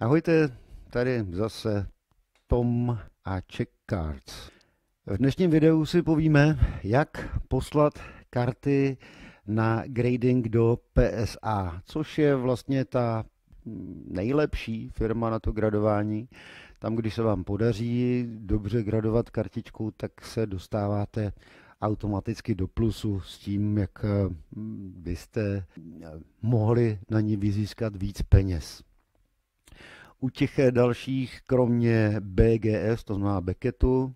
Ahojte, tady zase Tom a Check Cards. V dnešním videu si povíme, jak poslat karty na grading do PSA, což je vlastně ta nejlepší firma na to gradování. Tam, když se vám podaří dobře gradovat kartičku, tak se dostáváte automaticky do plusu s tím, jak mm, byste eh, mohli na ní vyzískat víc peněz. U těch eh, dalších, kromě BGS, to znamená Beckettu,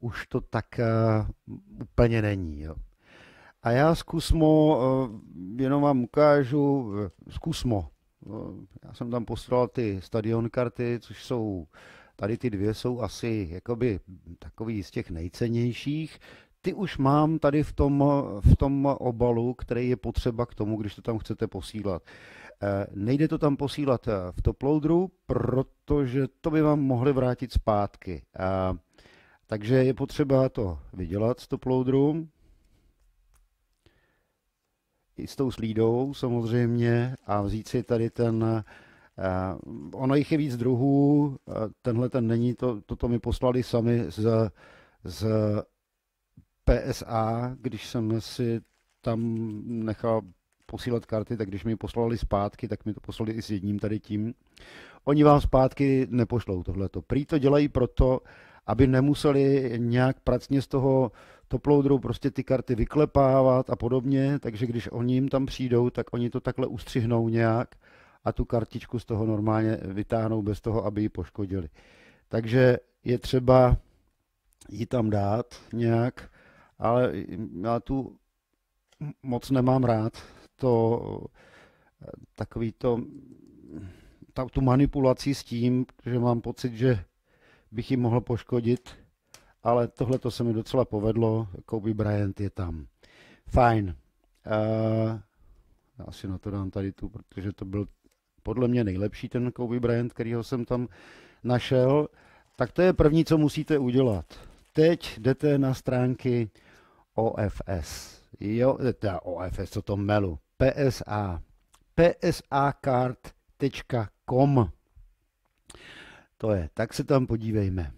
už to tak eh, úplně není. Jo. A já zkusmo, eh, jenom vám ukážu, zkusmo. já jsem tam poslal ty stadion karty, což jsou, tady ty dvě jsou asi jakoby takový z těch nejcennějších. Ty už mám tady v tom, v tom obalu, který je potřeba k tomu, když to tam chcete posílat. Eh, nejde to tam posílat eh, v toploadru, protože to by vám mohli vrátit zpátky. Eh, takže je potřeba to vydělat z toploadru. I s tou slídou samozřejmě a vzít si tady ten ono jich je víc druhů, tenhle ten není, to, toto mi poslali sami z, z PSA, když jsem si tam nechal posílat karty, tak když mi poslali zpátky, tak mi to poslali i s jedním tady tím. Oni vám zpátky nepošlou tohleto. Prý to dělají proto, aby nemuseli nějak pracně z toho toploudru prostě ty karty vyklepávat a podobně, takže když oni jim tam přijdou, tak oni to takhle ustřihnou nějak a tu kartičku z toho normálně vytáhnou bez toho, aby ji poškodili. Takže je třeba ji tam dát nějak, ale já tu moc nemám rád, to takový to, ta, tu manipulaci s tím, že mám pocit, že bych ji mohl poškodit, ale tohle to se mi docela povedlo, Kobe Bryant je tam. Fajn. Uh, já si na to dám tady tu, protože to byl podle mě nejlepší ten Kobe Bryant, kterýho jsem tam našel. Tak to je první, co musíte udělat. Teď jdete na stránky OFS. Jo, eh, teda OFS, co to melu. PSA. psacard.com To je, tak se tam podívejme.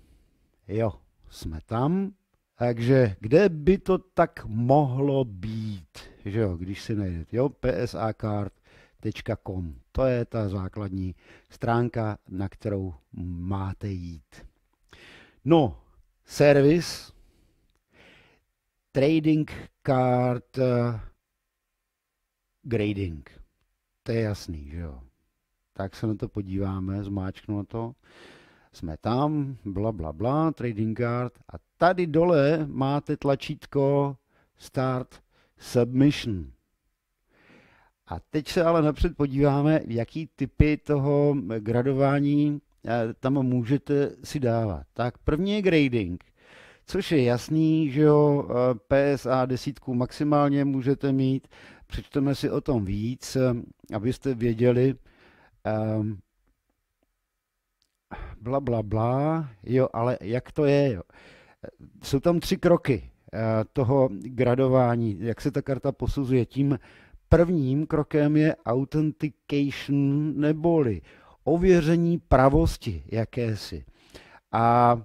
Jo, jsme tam. Takže kde by to tak mohlo být, že jo, když si najdete, jo, psacard.com. To je ta základní stránka, na kterou máte jít. No, servis, trading card, grading. To je jasný, že jo. Tak se na to podíváme, zmáčknu na to. Jsme tam, bla, bla, bla, trading card. A tady dole máte tlačítko Start Submission. A teď se ale napřed podíváme, jaký typy toho gradování eh, tam můžete si dávat. Tak první je grading, což je jasný, že jo, eh, PSA desítku maximálně můžete mít, Přečteme si o tom víc, eh, abyste věděli. Eh, bla, bla, bla, jo, ale jak to je, jo. Jsou tam tři kroky eh, toho gradování, jak se ta karta posuzuje. Tím prvním krokem je authentication neboli ověření pravosti jakési. A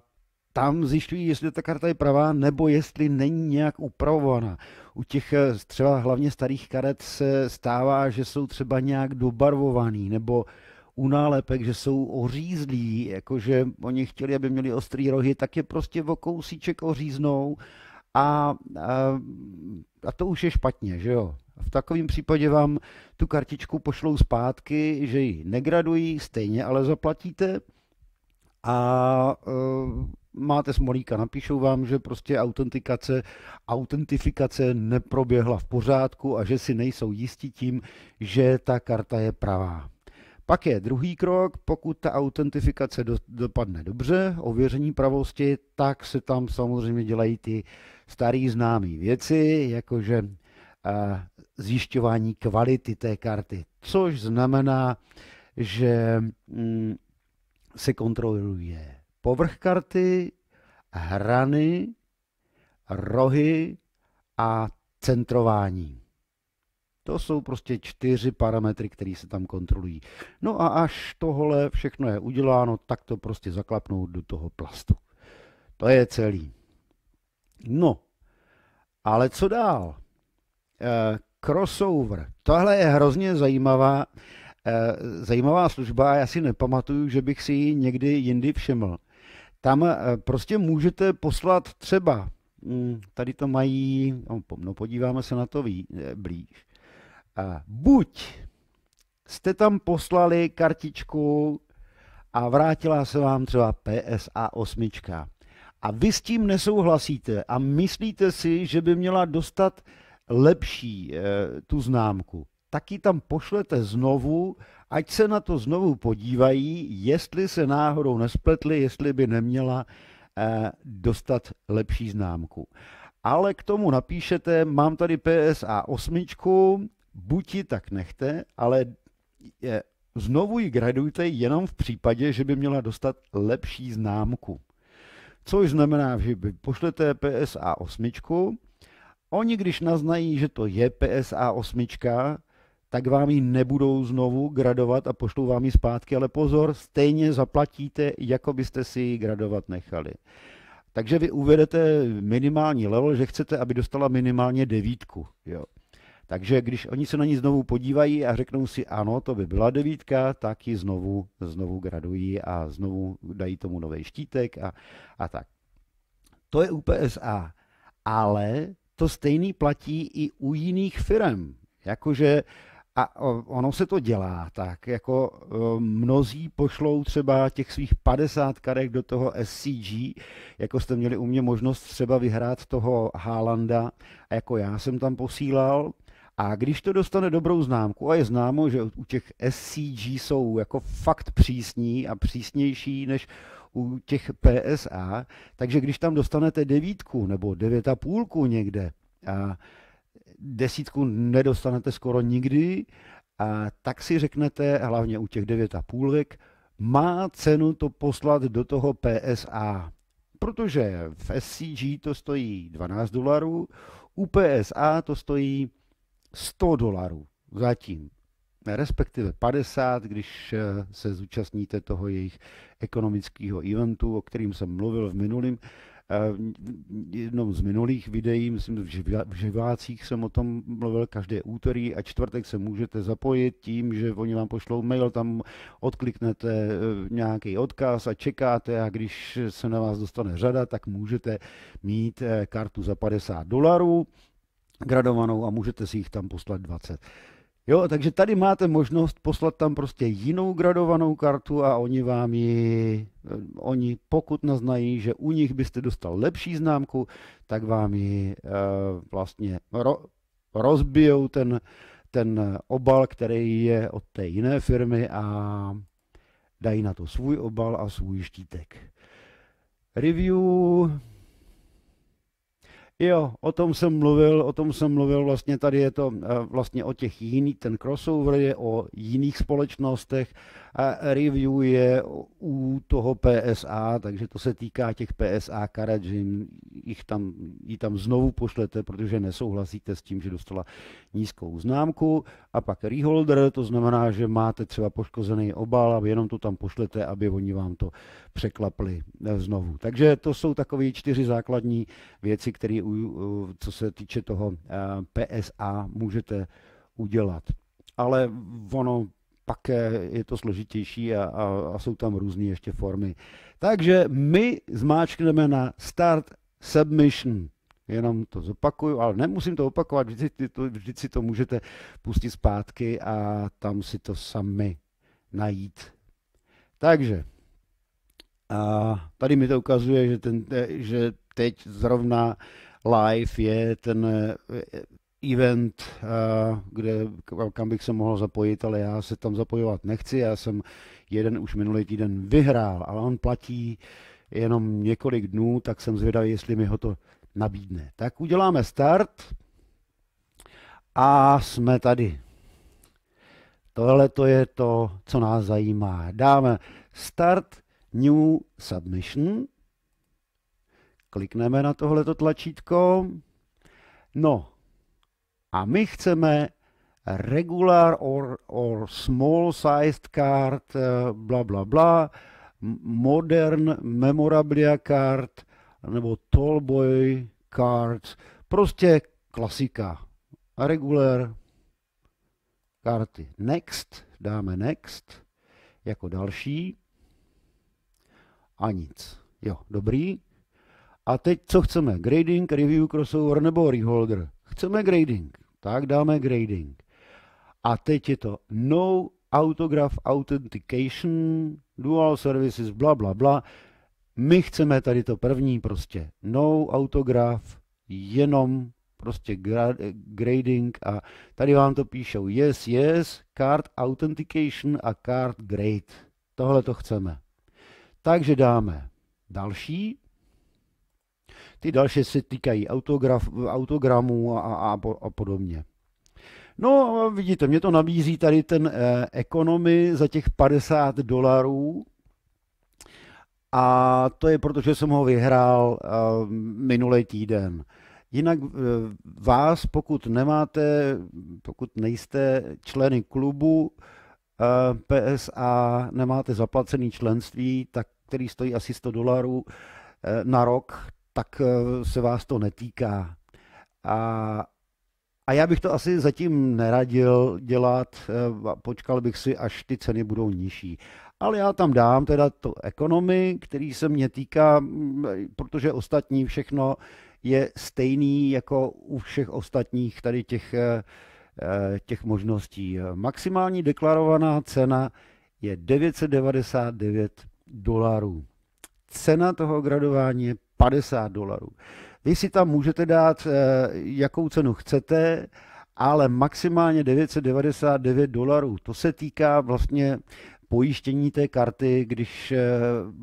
tam zjišťují, jestli ta karta je pravá, nebo jestli není nějak upravovaná. U těch eh, třeba hlavně starých karet se stává, že jsou třeba nějak dobarvovaný, nebo u nálepek, že jsou ořízlí, jakože oni chtěli, aby měli ostrý rohy, tak je prostě o kousíček oříznou a, a, a to už je špatně, že jo. V takovém případě vám tu kartičku pošlou zpátky, že ji negradují, stejně ale zaplatíte a a eh, máte smolíka, napíšou vám, že prostě autentikace, autentifikace neproběhla v pořádku a že si nejsou jistí tím, že ta karta je pravá. Pak je druhý krok, pokud ta autentifikace do, dopadne dobře, ověření pravosti, tak se tam samozřejmě dělají ty starý známé věci, jakože a, zjišťování kvality té karty, což znamená, že mm, se kontroluje povrchkarty, hrany, rohy a centrování. To jsou prostě čtyři parametry, které se tam kontrolují. No a až tohle všechno je uděláno, tak to prostě zaklapnou do toho plastu. To je celý. No, ale co dál? E, crossover. Tohle je hrozně zajímavá, e, zajímavá služba. Já si nepamatuju, že bych si ji někdy jindy všiml. Tam eh, prostě můžete poslat třeba, hm, tady to mají, no, no podíváme se na to eh, blíž, buď jste tam poslali kartičku a vrátila se vám třeba PSA 8 a vy s tím nesouhlasíte a myslíte si, že by měla dostat lepší eh, tu známku, tak ji tam pošlete znovu ať se na to znovu podívají, jestli se náhodou nespletli, jestli by neměla eh, dostat lepší známku. Ale k tomu napíšete, mám tady PSA 8, buď ji tak nechte, ale je, eh, znovu ji gradujte jenom v případě, že by měla dostat lepší známku. Což znamená, že by pošlete PSA 8, oni když naznají, že to je PSA 8, tak vám ji nebudou znovu gradovat a pošlou vám ji zpátky, ale pozor, stejně zaplatíte, jako byste si ji gradovat nechali. Takže vy uvedete minimální level, že chcete, aby dostala minimálně devítku. Jo. Takže když oni se na ní znovu podívají a řeknou si, ano, to by byla devítka, tak ji znovu, znovu gradují a znovu dají tomu nový štítek a, a tak. To je UPSA. Ale to stejný platí i u jiných firm. Jakože uh, a ono se to dělá tak, jako mnozí pošlou třeba těch svých 50 karek do toho SCG, jako jste měli u mě možnost třeba vyhrát toho Haalanda, jako já jsem tam posílal, a když to dostane dobrou známku, a je známo, že u těch SCG jsou jako fakt přísní a přísnější než u těch PSA, takže když tam dostanete devítku nebo devět a půlku někde, a desítku nedostanete skoro nikdy, a tak si řeknete, hlavně u těch 9,5, má cenu to poslat do toho PSA. Protože v SCG to stojí 12 dolarů, u PSA to stojí 100 dolarů zatím. Respektive 50, když eh, se zúčastníte toho jejich ekonomického eventu, o kterým jsem mluvil v minulém Jednou eh, jednom z minulých videí, myslím, že v Živácích jsem o tom mluvil každé úterý a čtvrtek se můžete zapojit tím, že oni vám pošlou mail, tam odkliknete eh, nějaký odkaz a čekáte a když se na vás dostane řada, tak můžete mít eh, kartu za 50 dolarů gradovanou a můžete si jich tam poslat 20. Jo, takže tady máte možnost poslat tam prostě jinou gradovanou kartu a oni vám ji, eh, oni pokud naznají, že u nich byste dostal lepší známku, tak vám ji e, vlastně ro, rozbijou ten, ten obal, který je od té jiné firmy a dají na to svůj obal a svůj štítek. Review Jo, o tom jsem mluvil, o tom jsem mluvil, vlastně tady je to eh, vlastně o těch jiných, ten crossover je o jiných společnostech, a review je u toho PSA, takže to se týká těch PSA karet, že jim, tam, tam znovu pošlete, protože nesouhlasíte s tím, že dostala nízkou známku. A pak reholder, to znamená, že máte třeba poškozený obal a jenom to tam pošlete, aby oni vám to překlapli eh, znovu. Takže to jsou takové čtyři základní věci, které, co se týče toho eh, PSA, můžete udělat. Ale ono pak eh, je to složitější a, a, a jsou tam různé ještě formy. Takže my zmáčkneme na Start Submission. Jenom to zopakuju, ale nemusím to opakovat, vždycky to, vždy si to můžete pustit zpátky a tam si to sami najít. Takže a tady mi to ukazuje, že, ten, eh, že teď zrovna live je ten eh, event, eh, kde, kam bych se mohl zapojit, ale já se tam zapojovat nechci. Já jsem jeden už minulý týden vyhrál, ale on platí jenom několik dnů, tak jsem zvědavý, jestli mi ho to nabídne. Tak uděláme start a jsme tady. Tohle to je to, co nás zajímá. Dáme Start New Submission. Klikneme na tohleto tlačítko. No, a my chceme regular or, or small sized card, eh, bla, bla, bla, modern memorabilia card nebo tallboy cards, prostě klasika. Regular karty. Next, dáme next jako další a nic. Jo, dobrý. A teď co chceme? Grading, review, crossover nebo reholder? Chceme grading tak dáme grading. A teď je to no autograph authentication, dual services, bla, bla, bla. My chceme tady to první prostě. No autograph, jenom prostě gra, grading a tady vám to píšou yes, yes, card authentication a card grade. Tohle to chceme. Takže dáme další ty další se týkají autograf, autogramů a, a, a podobně. No, vidíte, mě to nabízí tady ten eh, ekonomy za těch 50 dolarů. A to je proto, že jsem ho vyhrál eh, minulý týden. Jinak eh, vás, pokud nemáte, pokud nejste členy klubu eh, PSA, nemáte zaplacený členství, tak který stojí asi 100 dolarů eh, na rok, tak eh, se vás to netýká. A, a já bych to asi zatím neradil dělat, eh, počkal bych si, až ty ceny budou nižší. Ale já tam dám teda to ekonomy, který se mě týká, protože ostatní všechno je stejný jako u všech ostatních tady těch, eh, těch možností. Maximální deklarovaná cena je 999 dolarů. Cena toho gradování je 50 dolarů. Vy si tam můžete dát, eh, jakou cenu chcete, ale maximálně 999 dolarů. To se týká vlastně pojištění té karty, když eh,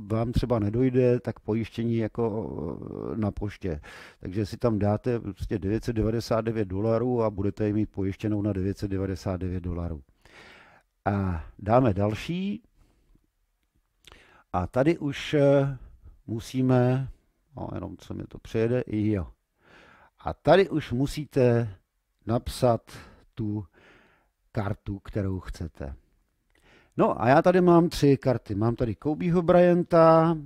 vám třeba nedojde, tak pojištění jako eh, na poště. Takže si tam dáte prostě 999 dolarů a budete ji mít pojištěnou na 999 dolarů. A dáme další. A tady už musíme No, jenom co mi to přejede, jo. A tady už musíte napsat tu kartu, kterou chcete. No a já tady mám tři karty. Mám tady Kobeho Bryanta,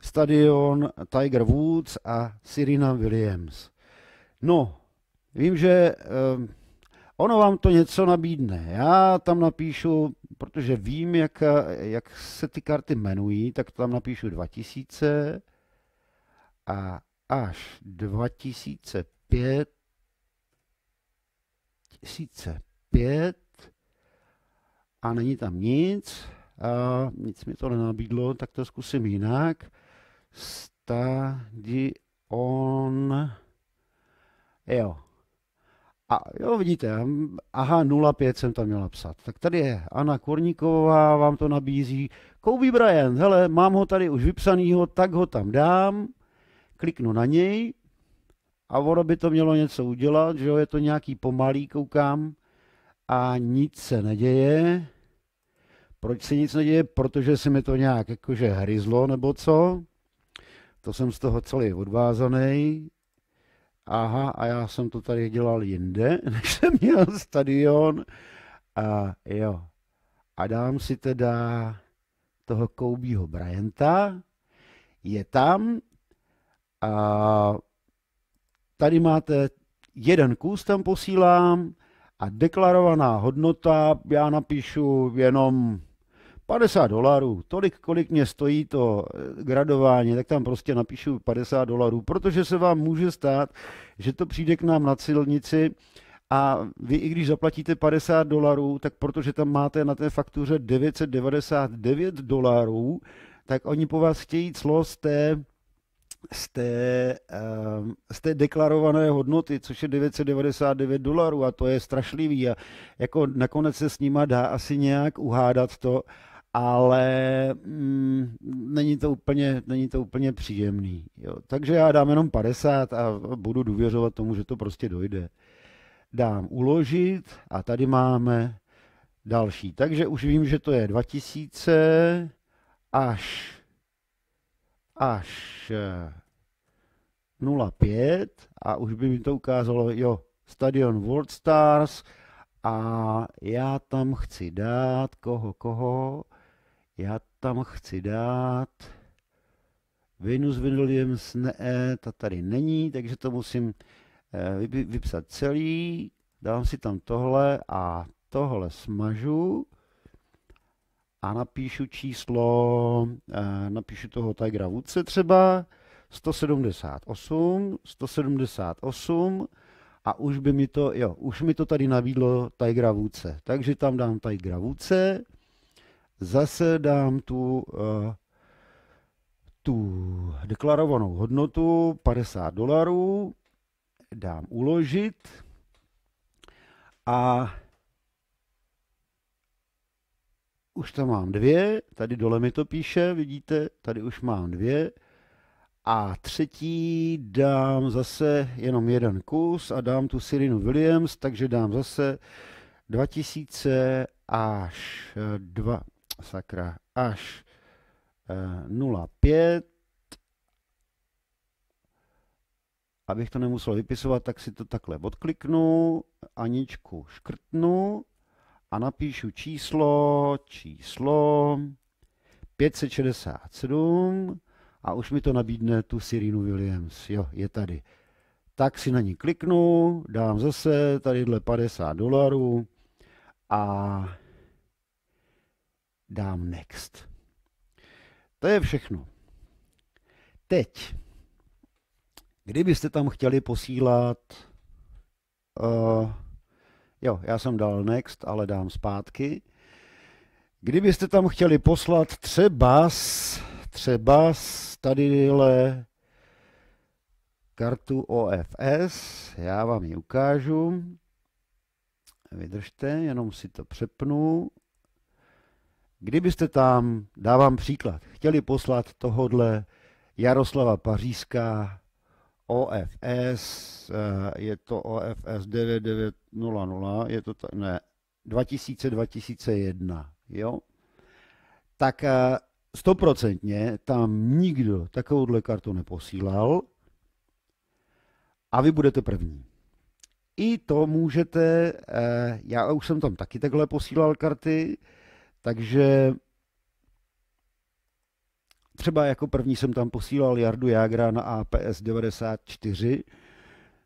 Stadion Tiger Woods a Sirina Williams. No, vím, že eh, ono vám to něco nabídne. Já tam napíšu, protože vím, jak, jak se ty karty jmenují, tak tam napíšu 2000 a až 2005, 2005 a není tam nic, a nic mi to nenabídlo, tak to zkusím jinak. Stadion, jo, a jo, vidíte, aha, 05 jsem tam měla napsat. Tak tady je Anna Korníková, vám to nabízí. Kobe Bryant, hele, mám ho tady už vypsanýho, tak ho tam dám kliknu na něj a ono by to mělo něco udělat, že jo, je to nějaký pomalý, koukám, a nic se neděje. Proč se nic neděje? Protože se mi to nějak jakože hryzlo nebo co. To jsem z toho celý odvázaný. Aha, a já jsem to tady dělal jinde, než jsem měl stadion. A jo. A dám si teda toho Koubího Bryanta. Je tam, a tady máte jeden kus, tam posílám a deklarovaná hodnota, já napíšu jenom 50 dolarů, tolik, kolik mě stojí to eh, gradování, tak tam prostě napíšu 50 dolarů, protože se vám může stát, že to přijde k nám na silnici a vy, i když zaplatíte 50 dolarů, tak protože tam máte na té faktuře 999 dolarů, tak oni po vás chtějí clo z té z té, ehm, z té deklarované hodnoty, což je 999 dolarů a to je strašlivý a jako nakonec se s nima dá asi nějak uhádat to, ale mm, není, to úplně, není to úplně příjemný. Jo. Takže já dám jenom 50 a budu důvěřovat tomu, že to prostě dojde. Dám uložit a tady máme další. Takže už vím, že to je 2000 až až 0,5 eh, a už by mi to ukázalo, jo, stadion World Stars a já tam chci dát, koho, koho, já tam chci dát Venus Williams ne, ta tady není, takže to musím eh, vypsat celý, dám si tam tohle a tohle smažu a napíšu číslo, eh, napíšu toho Tigra Woodse třeba, 178, 178 a už by mi to, jo, už mi to tady navídlo Tigra Woodse. Takže tam dám Tigra Woodse, zase dám tu, eh, tu deklarovanou hodnotu 50 dolarů, dám uložit a už tam mám dvě, tady dole mi to píše, vidíte, tady už mám dvě. A třetí dám zase jenom jeden kus a dám tu Sirinu Williams, takže dám zase 2000 až 2, sakra, až 0,5. Eh, Abych to nemusel vypisovat, tak si to takhle odkliknu, Aničku škrtnu a napíšu číslo, číslo 567 a už mi to nabídne tu Sirinu Williams. Jo, je tady. Tak si na ní kliknu, dám zase tadyhle 50 dolarů a dám next. To je všechno. Teď, kdybyste tam chtěli posílat uh, Jo, já jsem dal next, ale dám zpátky. Kdybyste tam chtěli poslat třeba s, třeba s tadyhle kartu OFS, já vám ji ukážu. Vydržte, jenom si to přepnu. Kdybyste tam, dávám příklad, chtěli poslat tohodle Jaroslava Pařízka OFS, eh, je to OFS 9900, je to, ne, 2000-2001, jo? Tak eh, stoprocentně tam nikdo takovouhle kartu neposílal a vy budete první. I to můžete, eh, já už jsem tam taky takhle posílal karty, takže Třeba jako první jsem tam posílal Jardu Jágra na APS 94.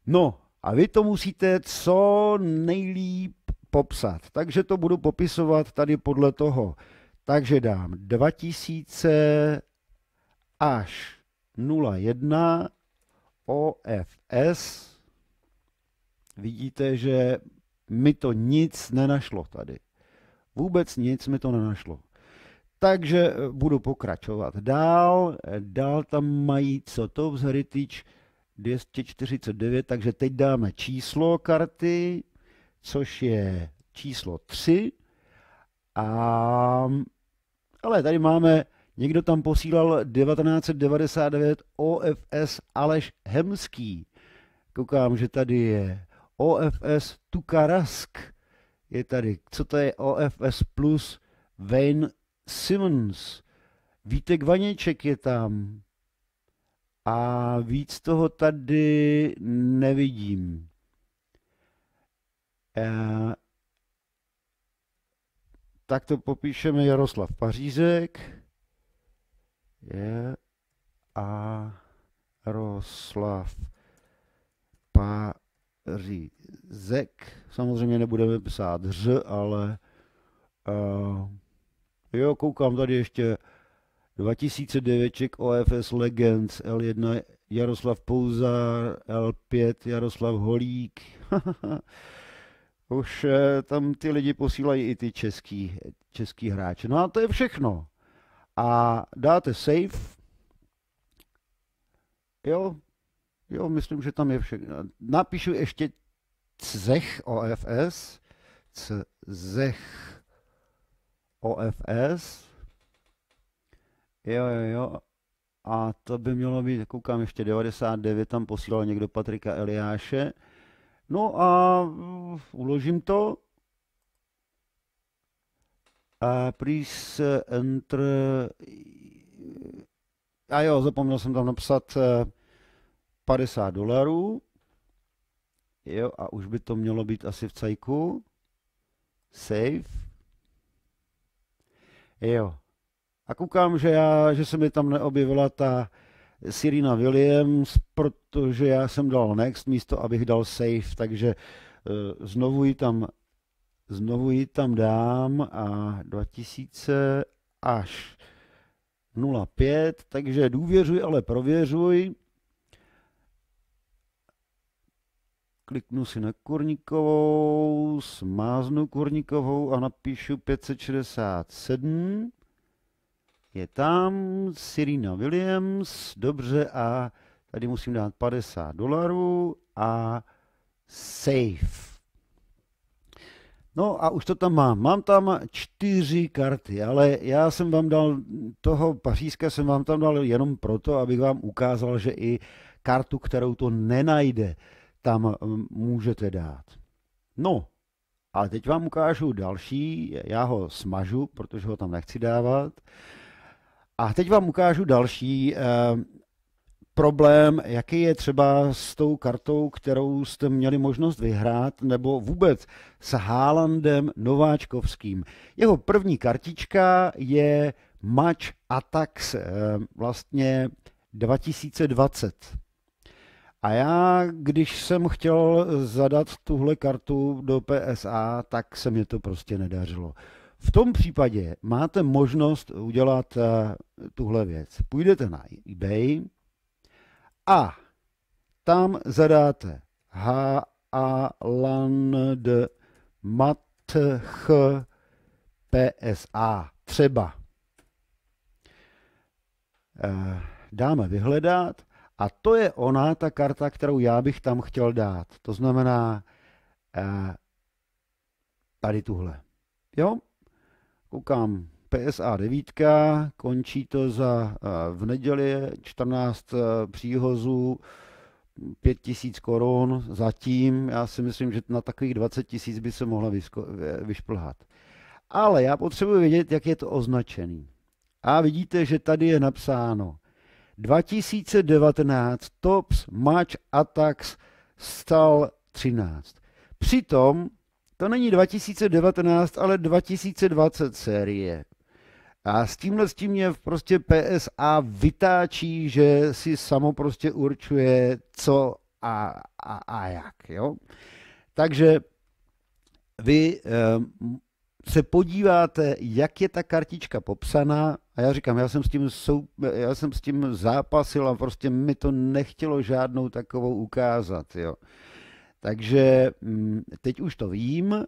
No a vy to musíte co nejlíp popsat. Takže to budu popisovat tady podle toho. Takže dám 2000 až 01 OFS. Vidíte, že mi to nic nenašlo tady. Vůbec nic mi to nenašlo. Takže eh, budu pokračovat dál. Eh, dál tam mají co to Heritage 249, takže teď dáme číslo karty, což je číslo 3. A, ale tady máme, někdo tam posílal 1999 OFS Aleš Hemský. Koukám, že tady je OFS Tukarask. Je tady, co to je OFS plus Wayne Simons, Vítek Vaněček je tam a víc toho tady nevidím. E, tak to popíšeme Jaroslav Pařízek je a Roslav Pařízek. Samozřejmě nebudeme psát ř, ale uh, Jo, koukám tady ještě 2009 OFS Legends L1 Jaroslav Pouzár, L5 Jaroslav Holík. Už eh, tam ty lidi posílají i ty český, český hráče. No a to je všechno. A dáte save. Jo, jo, myslím, že tam je všechno. Napíšu ještě CZECH OFS. CZECH. OFS. Jo, jo, jo. A to by mělo být, koukám ještě 99, tam posílal někdo Patrika Eliáše. No a uložím to. A please eh, enter... A jo, zapomněl jsem tam napsat 50 eh, dolarů. Jo, a už by to mělo být asi v cajku. Save. Jo. A koukám, že, já, že se mi tam neobjevila ta Sirina Williams, protože já jsem dal next místo, abych dal save, takže eh, znovu ji tam, znovu ji tam dám a 2000 až 0,5, takže důvěřuj, ale prověřuj. kliknu si na Kurníkovou, smáznu Kurníkovou a napíšu 567. Je tam Sirina Williams, dobře a tady musím dát 50 dolarů a save. No a už to tam mám. Mám tam čtyři karty, ale já jsem vám dal toho pařížska, jsem vám tam dal jenom proto, abych vám ukázal, že i kartu, kterou to nenajde, tam eh, můžete dát. No, ale teď vám ukážu další, já ho smažu, protože ho tam nechci dávat. A teď vám ukážu další eh, problém, jaký je třeba s tou kartou, kterou jste měli možnost vyhrát, nebo vůbec s Hálandem Nováčkovským. Jeho první kartička je Match Attacks, eh, vlastně 2020. A já, když jsem chtěl zadat tuhle kartu do PSA, tak se mi to prostě nedařilo. V tom případě máte možnost udělat eh, tuhle věc. Půjdete na eBay a tam zadáte Haaland Match PSA třeba. Eh, dáme vyhledat a to je ona, ta karta, kterou já bych tam chtěl dát. To znamená eh, tady tuhle. Jo? Koukám, PSA 9, končí to za eh, v neděli 14 eh, příhozů, 5000 korun zatím. Já si myslím, že na takových 20 tisíc by se mohla vysko, vyšplhat. Ale já potřebuji vědět, jak je to označený. A vidíte, že tady je napsáno 2019 TOPS Match Attacks stal 13. Přitom to není 2019, ale 2020 série. A s tímhle s tím mě prostě PSA vytáčí, že si samo prostě určuje, co a, a, a jak. Jo? Takže vy eh, se podíváte, jak je ta kartička popsaná, a já říkám, já jsem s tím, sou, já jsem s tím zápasil a prostě mi to nechtělo žádnou takovou ukázat. Jo. Takže mm, teď už to vím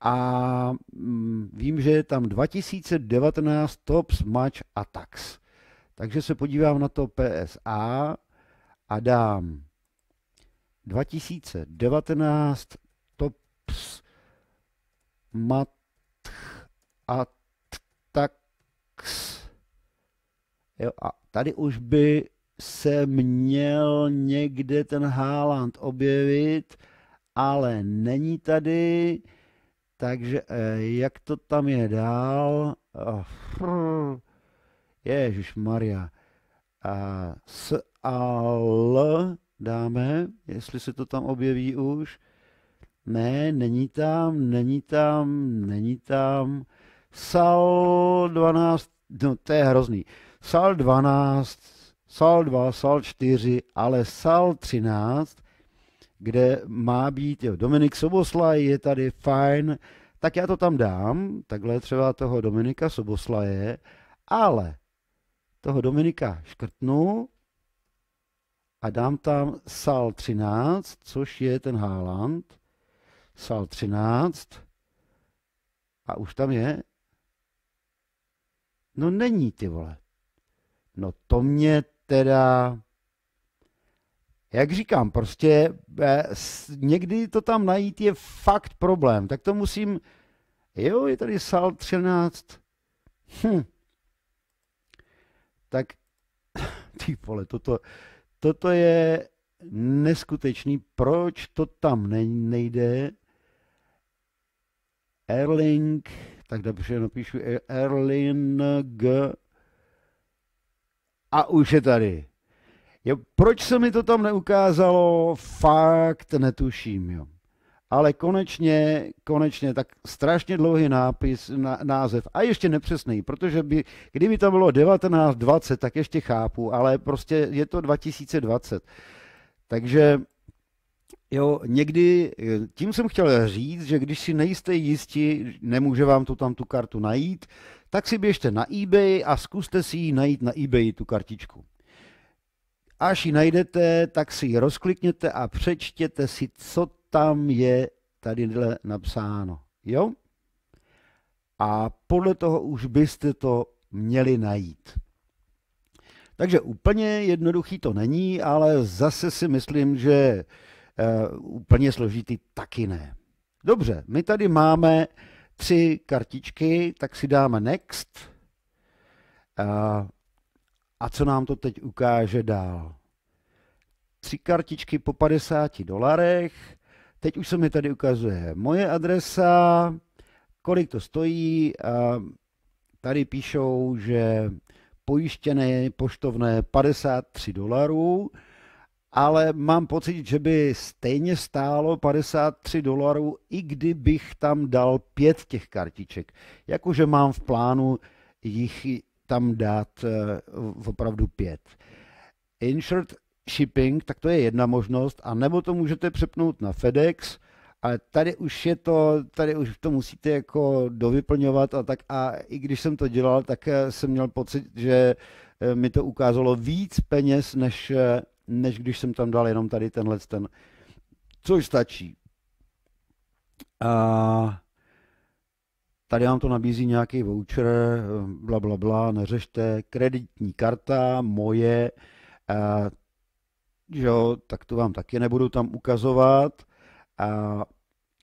a mm, vím, že je tam 2019 Tops Match Attacks. Takže se podívám na to PSA a dám 2019 Tops Match a tak jo, a tady už by se měl někde ten Haaland objevit, ale není tady, takže eh, jak to tam je dál? Oh, Ježíš Maria. A s a l dáme, jestli se to tam objeví už. Ne, není tam, není tam, není tam sal 12, no to je hrozný, sal 12, sal 2, sal 4, ale sal 13, kde má být, jo, Dominik Soboslaj je tady fajn, tak já to tam dám, takhle třeba toho Dominika Soboslaje, ale toho Dominika škrtnu a dám tam sal 13, což je ten Haaland, sal 13 a už tam je No není, ty vole. No to mě teda... Jak říkám, prostě eh, někdy to tam najít je fakt problém. Tak to musím... Jo, je tady sal 13. Hm. Tak, ty vole, toto, toto je neskutečný. Proč to tam nejde? Erling tak dobře napíšu Erling a už je tady. Jo, proč se mi to tam neukázalo, fakt netuším. Jo. Ale konečně, konečně, tak strašně dlouhý nápis, na, název a ještě nepřesný, protože by, kdyby tam bylo 1920, tak ještě chápu, ale prostě je to 2020. Takže Jo, někdy, eh, tím jsem chtěl říct, že když si nejste jisti, nemůže vám tu tam tu kartu najít, tak si běžte na eBay a zkuste si ji najít na eBay, tu kartičku. Až ji najdete, tak si ji rozklikněte a přečtěte si, co tam je tady napsáno. Jo? A podle toho už byste to měli najít. Takže úplně jednoduchý to není, ale zase si myslím, že Eh, úplně složitý taky ne. Dobře, my tady máme tři kartičky, tak si dáme next. Eh, a co nám to teď ukáže dál? Tři kartičky po 50 dolarech. Teď už se mi tady ukazuje moje adresa, kolik to stojí. tady píšou, že pojištěné poštovné 53 dolarů ale mám pocit, že by stejně stálo 53 dolarů, i kdybych tam dal pět těch kartiček. Jakože mám v plánu jich tam dát eh, opravdu pět. Insured shipping, tak to je jedna možnost, a nebo to můžete přepnout na FedEx, ale tady už je to, tady už to musíte jako dovyplňovat a tak a i když jsem to dělal, tak eh, jsem měl pocit, že eh, mi to ukázalo víc peněz, než než když jsem tam dal jenom tady tenhle ten, což stačí. A tady vám to nabízí nějaký voucher, bla, bla, bla, neřešte, kreditní karta, moje, a, jo, tak to vám taky nebudu tam ukazovat. A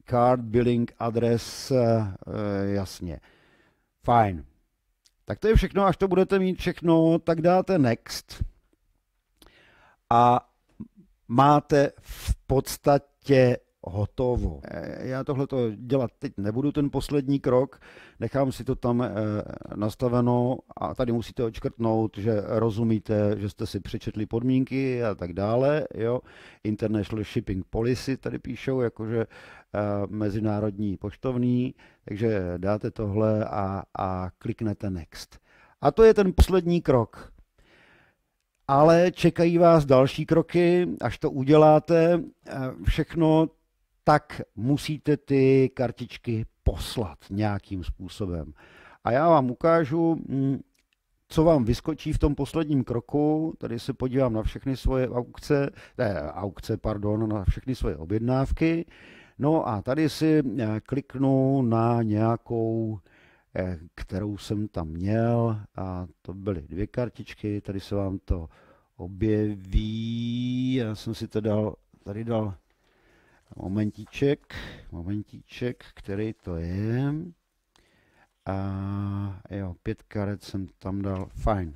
card billing adres, e, jasně. Fajn. Tak to je všechno, až to budete mít všechno, tak dáte next a máte v podstatě hotovo. E, já tohle to dělat teď nebudu, ten poslední krok, nechám si to tam e, nastaveno a tady musíte očkrtnout, že rozumíte, že jste si přečetli podmínky a tak dále. Jo. International Shipping Policy tady píšou, jakože e, mezinárodní poštovní, takže dáte tohle a, a kliknete Next. A to je ten poslední krok ale čekají vás další kroky, až to uděláte, eh, všechno, tak musíte ty kartičky poslat nějakým způsobem. A já vám ukážu, mm, co vám vyskočí v tom posledním kroku. Tady se podívám na všechny svoje aukce, ne, aukce, pardon, na všechny svoje objednávky. No a tady si eh, kliknu na nějakou kterou jsem tam měl a to byly dvě kartičky, tady se vám to objeví, já jsem si to dal, tady dal momentíček, momentíček, který to je a jo, pět karet jsem tam dal, fajn,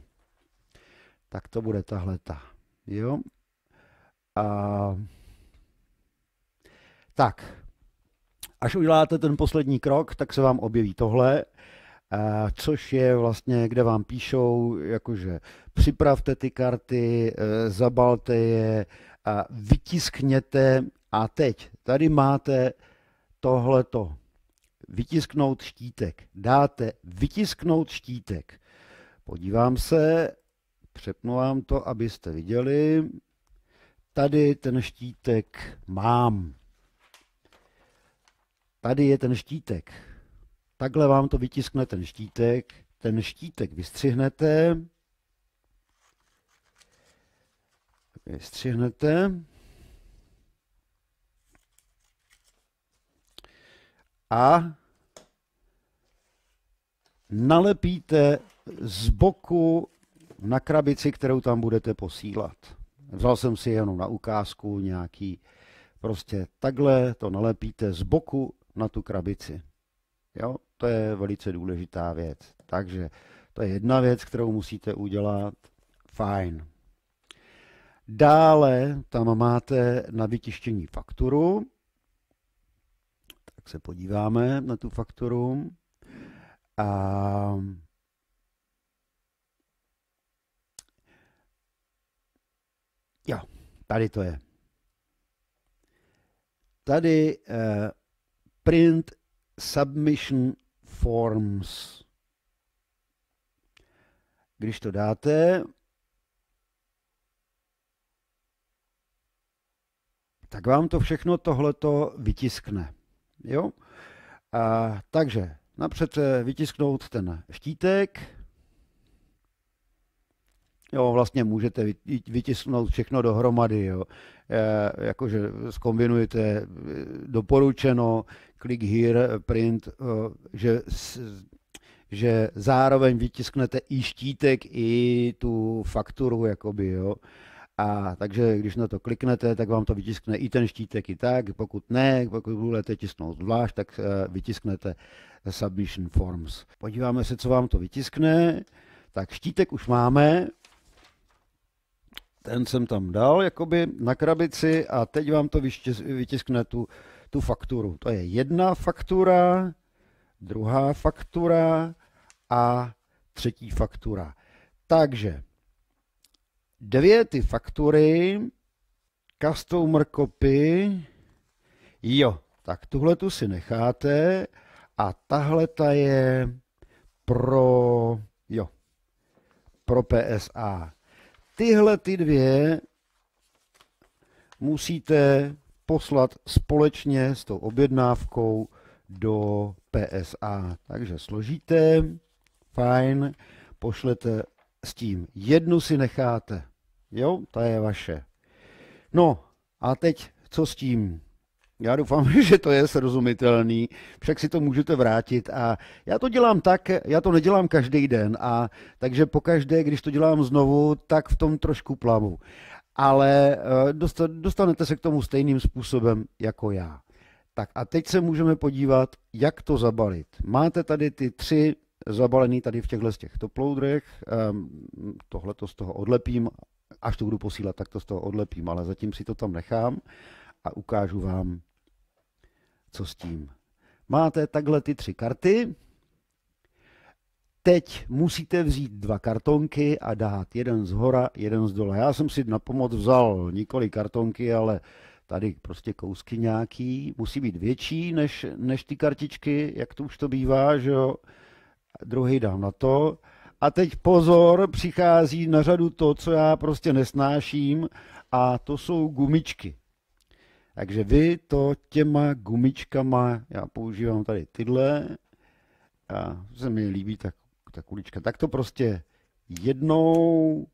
tak to bude tahle ta, jo, a tak, Až uděláte ten poslední krok, tak se vám objeví tohle, eh, což je vlastně, kde vám píšou, jakože připravte ty karty, eh, zabalte je, vytiskněte a teď tady máte tohleto. Vytisknout štítek. Dáte vytisknout štítek. Podívám se, přepnu vám to, abyste viděli. Tady ten štítek mám. Tady je ten štítek. Takhle vám to vytiskne ten štítek. Ten štítek vystřihnete. Vystřihnete. A nalepíte z boku na krabici, kterou tam budete posílat. Vzal jsem si jenom na ukázku nějaký, prostě takhle to nalepíte z boku na tu krabici. Jo, to je velice důležitá věc. Takže to je jedna věc, kterou musíte udělat. Fajn. Dále tam máte na vytištění fakturu. Tak se podíváme na tu fakturu. A jo, tady to je. Tady eh, print submission forms. Když to dáte, tak vám to všechno tohleto vytiskne. Jo? A, takže napřed eh, vytisknout ten štítek, Jo, vlastně můžete vytisknout všechno dohromady, jo. E, jakože zkombinujete eh, doporučeno, click here, eh, print, že, že zároveň vytisknete i štítek, i tu fakturu, jakoby, jo. A takže když na to kliknete, tak vám to vytiskne i ten štítek i tak. Pokud ne, pokud budete tisknout zvlášť, tak vytisknete Submission Forms. Podíváme se, co vám to vytiskne. Tak štítek už máme, ten jsem tam dal jakoby na krabici a teď vám to vytiskne tu, tu fakturu. To je jedna faktura, druhá faktura a třetí faktura. Takže dvě ty faktury, customer copy, jo, tak tuhle tu si necháte a tahle ta je pro, jo, pro PSA tyhle ty dvě musíte poslat společně s tou objednávkou do PSA. Takže složíte, fajn, pošlete s tím. Jednu si necháte, jo, ta je vaše. No a teď co s tím? Já doufám, že to je srozumitelný, však si to můžete vrátit a já to dělám tak, já to nedělám každý den a takže pokaždé, když to dělám znovu, tak v tom trošku plavu. Ale eh, dostanete se k tomu stejným způsobem jako já. Tak a teď se můžeme podívat, jak to zabalit. Máte tady ty tři zabalený tady v těchto těch toploudrech. Eh, tohle to z toho odlepím, až to budu posílat, tak to z toho odlepím, ale zatím si to tam nechám a ukážu vám, co s tím. Máte takhle ty tři karty, teď musíte vzít dva kartonky a dát jeden z hora, jeden z dole. Já jsem si na pomoc vzal nikoli kartonky, ale tady prostě kousky nějaký. Musí být větší než, než ty kartičky, jak to už to bývá, že jo. Druhý dám na to. A teď pozor, přichází na řadu to, co já prostě nesnáším, a to jsou gumičky. Takže vy to těma gumičkama, já používám tady tyhle, a se mi líbí ta, ta kulička, tak to prostě jednou,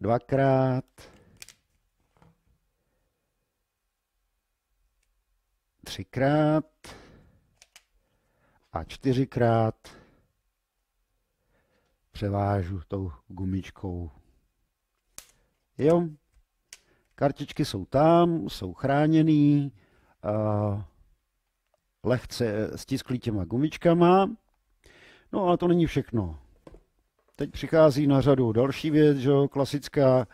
dvakrát, třikrát a čtyřikrát převážu tou gumičkou. Jo, Kartičky jsou tam, jsou chráněný, lehce stisklí těma gumičkama. No a to není všechno. Teď přichází na řadu další věc, že klasická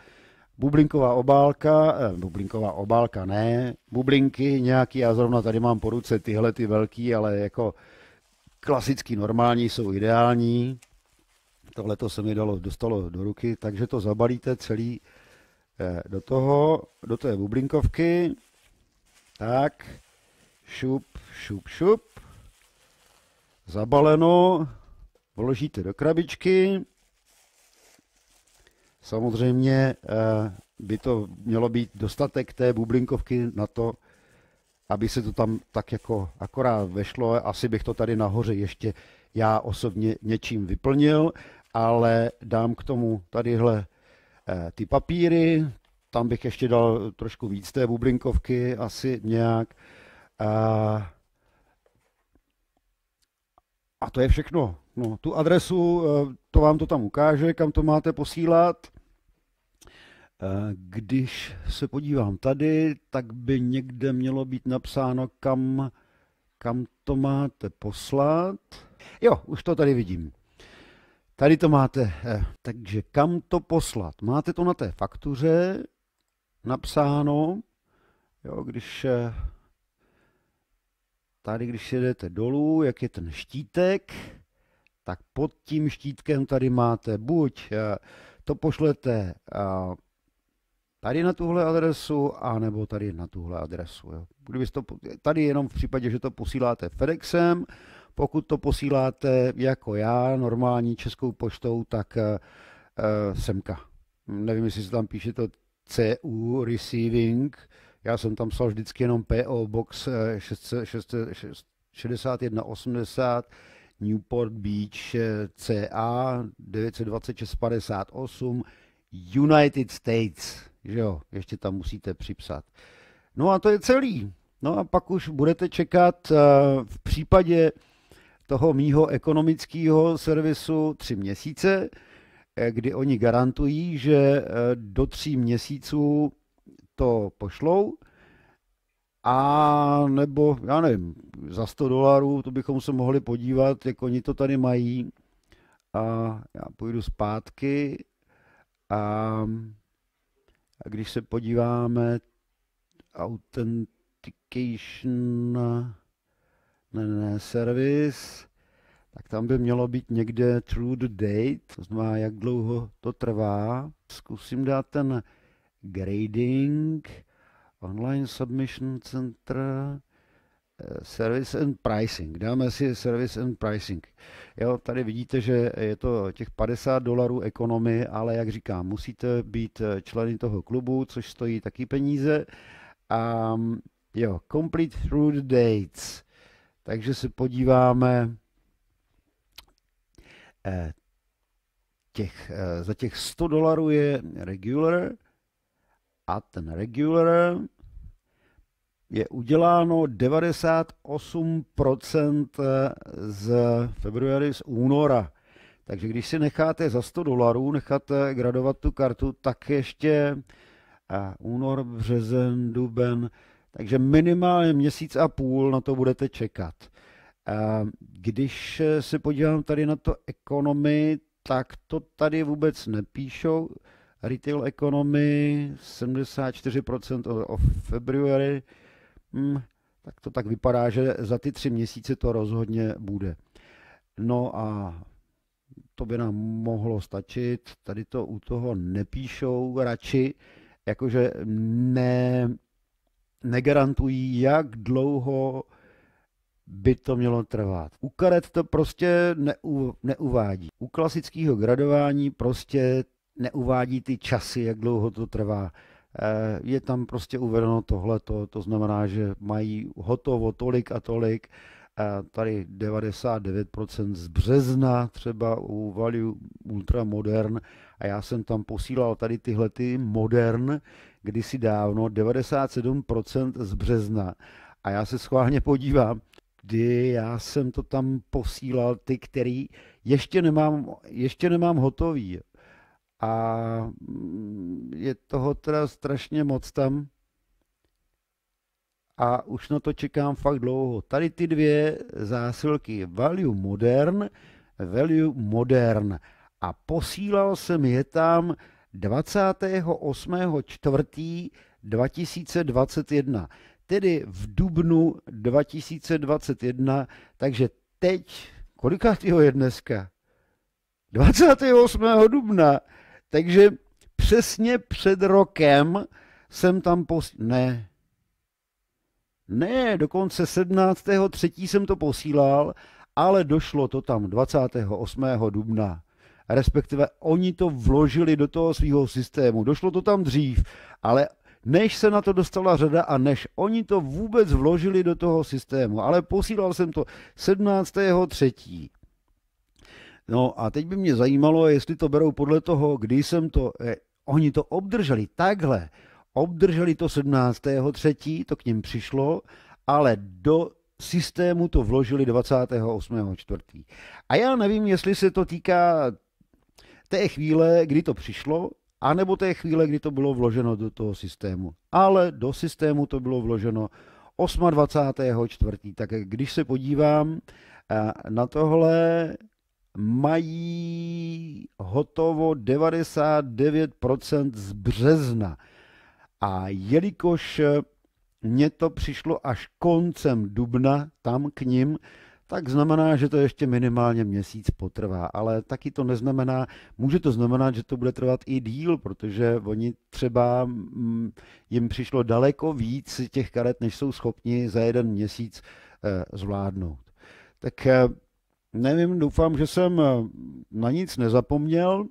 bublinková obálka, eh, bublinková obálka ne, bublinky nějaký, já zrovna tady mám po ruce tyhle ty velký, ale jako klasický normální jsou ideální. Tohle to se mi dalo, dostalo do ruky, takže to zabalíte celý Eh, do toho, do té bublinkovky. Tak, šup, šup, šup. Zabaleno, vložíte do krabičky. Samozřejmě eh, by to mělo být dostatek té bublinkovky na to, aby se to tam tak jako akorát vešlo. Asi bych to tady nahoře ještě já osobně něčím vyplnil, ale dám k tomu tadyhle Eh, ty papíry, tam bych ještě dal trošku víc té bublinkovky, asi nějak. Eh, a to je všechno. No, tu adresu, eh, to vám to tam ukáže, kam to máte posílat. Když se podívám tady, tak by někde mělo být napsáno, kam, kam to máte poslat. Jo, už to tady vidím. Tady to máte. Eh, takže kam to poslat? Máte to na té faktuře napsáno. Jo, když eh, tady, když si jdete dolů, jak je ten štítek, tak pod tím štítkem tady máte buď eh, to pošlete tady na tuhle adresu, anebo tady na tuhle adresu. Jo. Kdybyste to, tady jenom v případě, že to posíláte FedExem, pokud to posíláte jako já, normální českou poštou, tak eh, eh, semka. Nevím, jestli se tam píše to CU Receiving. Já jsem tam psal vždycky jenom PO Box 6180 eh, Newport Beach CA 92658 United States, že jo, ještě tam musíte připsat. No a to je celý. No a pak už budete čekat v případě toho mýho ekonomického servisu tři měsíce, eh, kdy oni garantují, že eh, do tří měsíců to pošlou, a nebo, já nevím, za 100 dolarů, to bychom se mohli podívat, jak oni to tady mají. A já půjdu zpátky a, a když se podíváme Authentication ne, ne, servis, tak tam by mělo být někde true the date, to znamená, jak dlouho to trvá. Zkusím dát ten grading, online submission center, eh, service and pricing. Dáme si service and pricing. Jo, tady vidíte, že je to těch 50 dolarů ekonomy, ale jak říkám, musíte být eh, členy toho klubu, což stojí taky peníze. A jo, complete through the dates. Takže se podíváme eh, těch, eh, za těch 100 dolarů je regular a ten regular je uděláno 98% eh, z februáry, z února. Takže když si necháte za 100 dolarů, necháte gradovat tu kartu, tak ještě únor, březen, duben, takže minimálně měsíc a půl na to budete čekat. Když se podívám tady na to ekonomy, tak to tady vůbec nepíšou. Retail ekonomy 74% o February. Hmm, tak to tak vypadá, že za ty tři měsíce to rozhodně bude. No a to by nám mohlo stačit. Tady to u toho nepíšou radši, jakože ne, negarantují, jak dlouho by to mělo trvat. U karet to prostě neu, neuvádí. U klasického gradování prostě neuvádí ty časy, jak dlouho to trvá. Eh, je tam prostě uvedeno tohle, to znamená, že mají hotovo tolik a tolik tady 99% z března třeba u Value Ultramodern a já jsem tam posílal tady tyhle ty modern kdysi dávno 97% z března a já se schválně podívám, kdy já jsem to tam posílal ty, který ještě nemám, ještě nemám hotový a mm, je toho teda strašně moc tam a už na to čekám fakt dlouho. Tady ty dvě zásilky, Value Modern, Value Modern a posílal jsem je tam 28. 4. 2021, tedy v dubnu 2021, takže teď, kolikátýho je dneska? 28. dubna, takže přesně před rokem jsem tam posílal, ne, ne, dokonce 17. 3. jsem to posílal, ale došlo to tam 28. dubna. Respektive oni to vložili do toho svého systému. Došlo to tam dřív, ale než se na to dostala řada a než oni to vůbec vložili do toho systému. Ale posílal jsem to 17. 3. No a teď by mě zajímalo, jestli to berou podle toho, kdy jsem to... Eh, oni to obdrželi takhle. Obdrželi to 17.3., to k ním přišlo, ale do systému to vložili 28.4. A já nevím, jestli se to týká té chvíle, kdy to přišlo, anebo té chvíle, kdy to bylo vloženo do toho systému. Ale do systému to bylo vloženo 28.4. Tak když se podívám eh, na tohle, mají hotovo 99% z března. A jelikož eh, mně to přišlo až koncem dubna tam k ním, tak znamená, že to ještě minimálně měsíc potrvá, ale taky to neznamená, může to znamenat, že to bude trvat i díl, protože oni třeba mm, jim přišlo daleko víc těch karet, než jsou schopni za jeden měsíc eh, zvládnout. Tak eh, nevím, doufám, že jsem na nic nezapomněl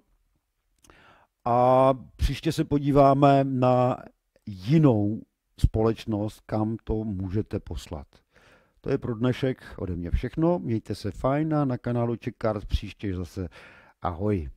a příště se podíváme na jinou společnost, kam to můžete poslat. To je pro dnešek ode mě všechno. Mějte se fajn a na kanálu Čekard příště zase ahoj.